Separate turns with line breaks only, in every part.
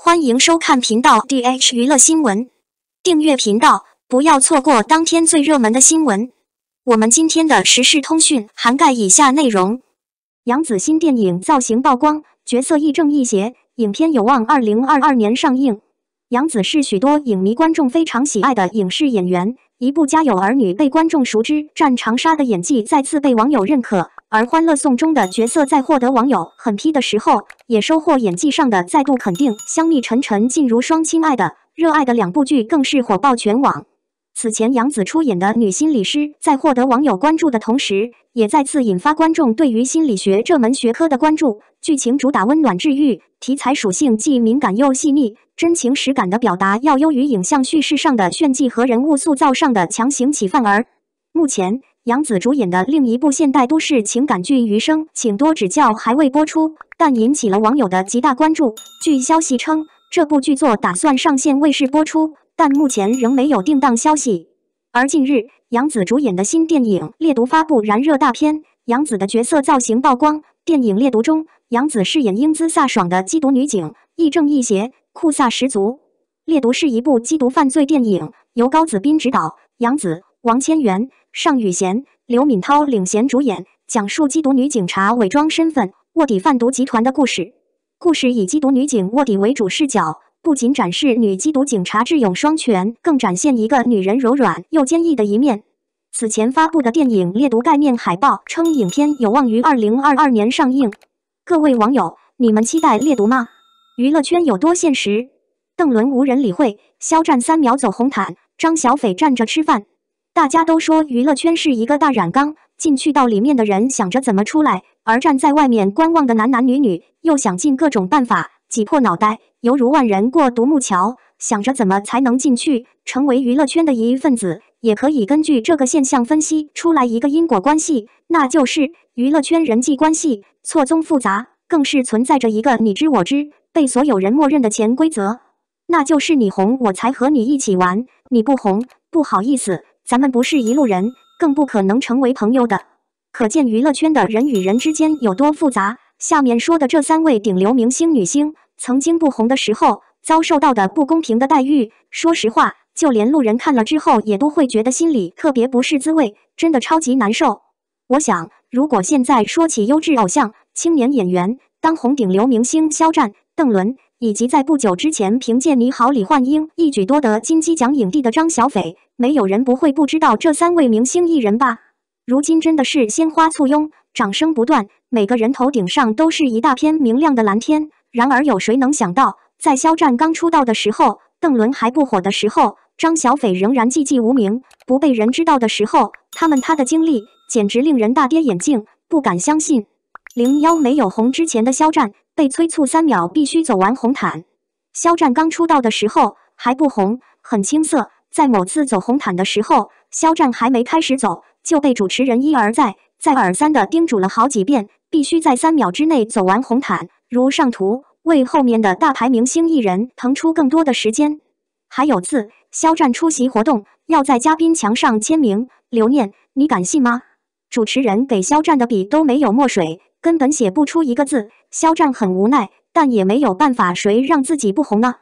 欢迎收看频道 D H 娱乐新闻，订阅频道，不要错过当天最热门的新闻。我们今天的时事通讯涵盖以下内容：杨紫新电影造型曝光，角色亦正亦邪，影片有望二零二二年上映。杨紫是许多影迷观众非常喜爱的影视演员，一部《家有儿女》被观众熟知，战长沙的演技再次被网友认可。而《欢乐颂》中的角色在获得网友狠批的时候，也收获演技上的再度肯定。《香蜜沉沉烬如霜》、《亲爱的热爱的》两部剧更是火爆全网。此前，杨紫出演的女心理师在获得网友关注的同时，也再次引发观众对于心理学这门学科的关注。剧情主打温暖治愈，题材属性既敏感又细腻，真情实感的表达要优于影像叙事上的炫技和人物塑造上的强行起范而目前，杨紫主演的另一部现代都市情感剧《余生，请多指教》还未播出，但引起了网友的极大关注。据消息称，这部剧作打算上线卫视播出，但目前仍没有定档消息。而近日，杨紫主演的新电影《猎毒》发布燃热大片，杨紫的角色造型曝光。电影《猎毒》中，杨紫饰演英姿飒爽的缉毒女警，亦正亦邪，酷飒十足。《猎毒》是一部缉毒犯罪电影，由高子斌执导，杨紫、王千源。尚语贤、刘敏涛领衔主演，讲述缉毒女警察伪装身份、卧底贩毒集团的故事。故事以缉毒女警卧底为主视角，不仅展示女缉毒警察智勇双全，更展现一个女人柔软又坚毅的一面。此前发布的电影《猎毒》概念海报称，影片有望于2022年上映。各位网友，你们期待《猎毒》吗？娱乐圈有多现实？邓伦无人理会，肖战三秒走红毯，张小斐站着吃饭。大家都说娱乐圈是一个大染缸，进去到里面的人想着怎么出来，而站在外面观望的男男女女又想尽各种办法挤破脑袋，犹如万人过独木桥，想着怎么才能进去成为娱乐圈的一份子。也可以根据这个现象分析出来一个因果关系，那就是娱乐圈人际关系错综复杂，更是存在着一个你知我知被所有人默认的潜规则，那就是你红我才和你一起玩，你不红不好意思。咱们不是一路人，更不可能成为朋友的。可见娱乐圈的人与人之间有多复杂。下面说的这三位顶流明星女星，曾经不红的时候遭受到的不公平的待遇，说实话，就连路人看了之后也都会觉得心里特别不是滋味，真的超级难受。我想，如果现在说起优质偶像、青年演员、当红顶流明星，肖战、邓伦。以及在不久之前凭借《你好，李焕英》一举夺得金鸡奖影帝的张小斐，没有人不会不知道这三位明星艺人吧？如今真的是鲜花簇拥，掌声不断，每个人头顶上都是一大片明亮的蓝天。然而，有谁能想到，在肖战刚出道的时候，邓伦还不火的时候，张小斐仍然寂寂无名，不被人知道的时候，他们他的经历简直令人大跌眼镜，不敢相信。零幺没有红之前的肖战。被催促三秒必须走完红毯。肖战刚出道的时候还不红，很青涩。在某次走红毯的时候，肖战还没开始走，就被主持人一而再、再而三的叮嘱了好几遍，必须在三秒之内走完红毯，如上图，为后面的大牌明星艺人腾出更多的时间。还有字，肖战出席活动要在嘉宾墙上签名留念，你敢信吗？主持人给肖战的笔都没有墨水。根本写不出一个字，肖战很无奈，但也没有办法，谁让自己不红呢？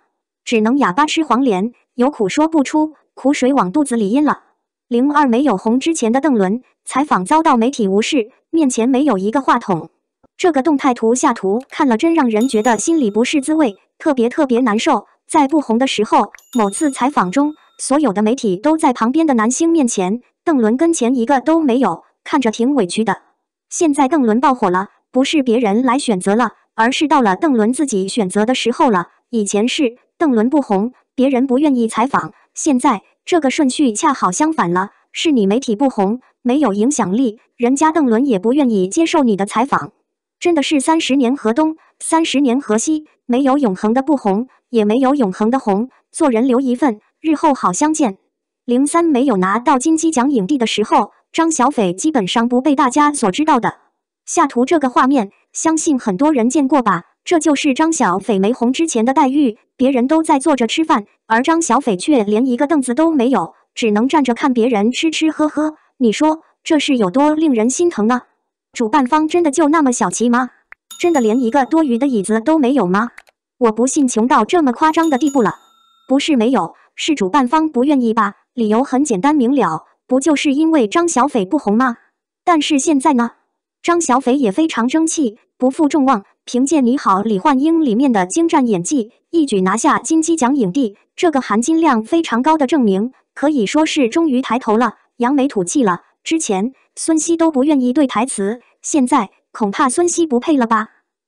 只能哑巴吃黄连，有苦说不出，苦水往肚子里咽了。零二没有红之前的邓伦，采访遭到媒体无视，面前没有一个话筒。这个动态图下图看了真让人觉得心里不是滋味，特别特别难受。在不红的时候，某次采访中，所有的媒体都在旁边的男星面前，邓伦跟前一个都没有，看着挺委屈的。现在邓伦爆火了，不是别人来选择了，而是到了邓伦自己选择的时候了。以前是邓伦不红，别人不愿意采访；现在这个顺序恰好相反了，是你媒体不红，没有影响力，人家邓伦也不愿意接受你的采访。真的是三十年河东，三十年河西，没有永恒的不红，也没有永恒的红。做人留一份，日后好相见。零三没有拿到金鸡奖影帝的时候。张小斐基本上不被大家所知道的。下图这个画面，相信很多人见过吧？这就是张小斐没红之前的待遇。别人都在坐着吃饭，而张小斐却连一个凳子都没有，只能站着看别人吃吃喝喝。你说这是有多令人心疼呢？主办方真的就那么小气吗？真的连一个多余的椅子都没有吗？我不信，穷到这么夸张的地步了？不是没有，是主办方不愿意吧？理由很简单明了。不就是因为张小斐不红吗？但是现在呢，张小斐也非常争气，不负众望，凭借《你好，李焕英》里面的精湛演技，一举拿下金鸡奖影帝，这个含金量非常高的证明，可以说是终于抬头了，扬眉吐气了。之前孙熙都不愿意对台词，现在恐怕孙熙不配了吧？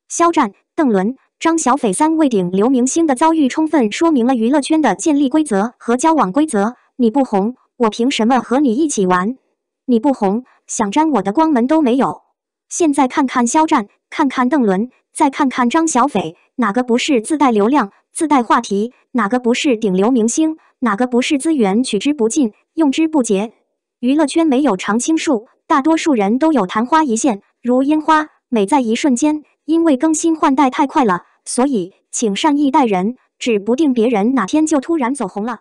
肖战、邓伦、张小斐三位顶流明星的遭遇，充分说明了娱乐圈的建立规则和交往规则，你不红。我凭什么和你一起玩？你不红，想沾我的光门都没有。现在看看肖战，看看邓伦，再看看张小斐，哪个不是自带流量、自带话题？哪个不是顶流明星？哪个不是资源取之不尽、用之不竭？娱乐圈没有常青树，大多数人都有昙花一现，如烟花，美在一瞬间。因为更新换代太快了，所以请善意待人，指不定别人哪天就突然走红了。